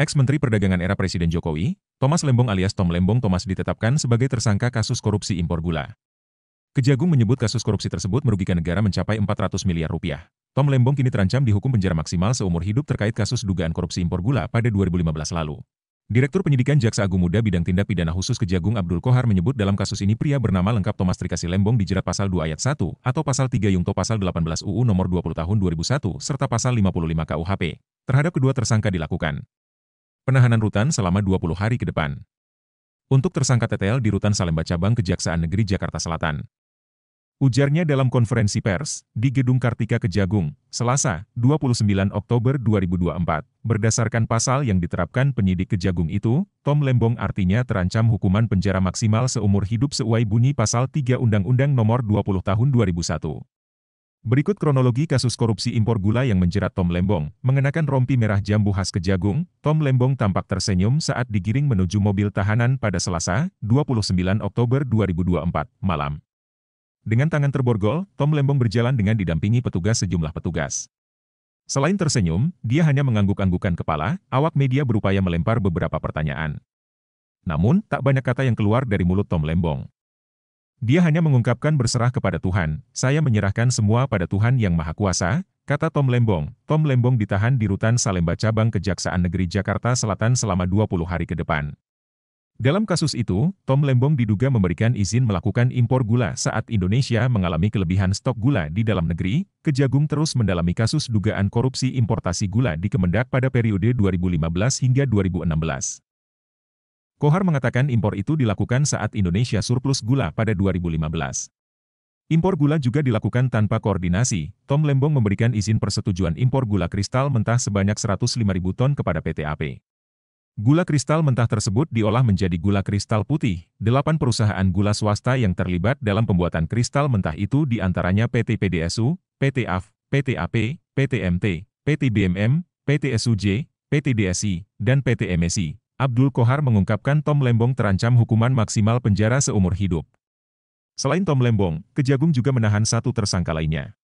Ex-Menteri Perdagangan era Presiden Jokowi, Thomas Lembong alias Tom Lembong Thomas ditetapkan sebagai tersangka kasus korupsi impor gula. Kejagung menyebut kasus korupsi tersebut merugikan negara mencapai 400 miliar rupiah. Tom Lembong kini terancam dihukum penjara maksimal seumur hidup terkait kasus dugaan korupsi impor gula pada 2015 lalu. Direktur Penyidikan Jaksa Agung Muda Bidang Tindak Pidana Khusus Kejagung Abdul Kohar menyebut dalam kasus ini pria bernama lengkap Thomas Trikasi Lembong dijerat pasal 2 ayat 1 atau pasal 3 Yungto pasal 18 UU nomor 20 tahun 2001 serta pasal 55 KUHP. Terhadap kedua tersangka dilakukan penahanan rutan selama 20 hari ke depan. Untuk tersangka TTL di Rutan Salemba Cabang Kejaksaan Negeri Jakarta Selatan. Ujarnya dalam konferensi pers di Gedung Kartika Kejagung, Selasa, 29 Oktober 2024, berdasarkan pasal yang diterapkan penyidik Kejagung itu, Tom Lembong artinya terancam hukuman penjara maksimal seumur hidup seuai bunyi pasal 3 Undang-Undang Nomor 20 Tahun 2001. Berikut kronologi kasus korupsi impor gula yang menjerat Tom Lembong. Mengenakan rompi merah jambu khas kejagung, Tom Lembong tampak tersenyum saat digiring menuju mobil tahanan pada Selasa, 29 Oktober 2024, malam. Dengan tangan terborgol, Tom Lembong berjalan dengan didampingi petugas sejumlah petugas. Selain tersenyum, dia hanya mengangguk-anggukan kepala, awak media berupaya melempar beberapa pertanyaan. Namun, tak banyak kata yang keluar dari mulut Tom Lembong. Dia hanya mengungkapkan berserah kepada Tuhan, saya menyerahkan semua pada Tuhan Yang Maha Kuasa, kata Tom Lembong. Tom Lembong ditahan di rutan Salemba Cabang Kejaksaan Negeri Jakarta Selatan selama 20 hari ke depan. Dalam kasus itu, Tom Lembong diduga memberikan izin melakukan impor gula saat Indonesia mengalami kelebihan stok gula di dalam negeri. Kejagung terus mendalami kasus dugaan korupsi importasi gula di Kemendak pada periode 2015 hingga 2016. Kohar mengatakan impor itu dilakukan saat Indonesia surplus gula pada 2015. Impor gula juga dilakukan tanpa koordinasi. Tom Lembong memberikan izin persetujuan impor gula kristal mentah sebanyak 105.000 ton kepada PT AP. Gula kristal mentah tersebut diolah menjadi gula kristal putih. Delapan perusahaan gula swasta yang terlibat dalam pembuatan kristal mentah itu diantaranya PT PDSU, PT AF, PT AP, PT MT, PT BMM, PT SUJ, PT DSI, dan PT MSI. Abdul Kohar mengungkapkan Tom Lembong terancam hukuman maksimal penjara seumur hidup. Selain Tom Lembong, Kejagung juga menahan satu tersangka lainnya.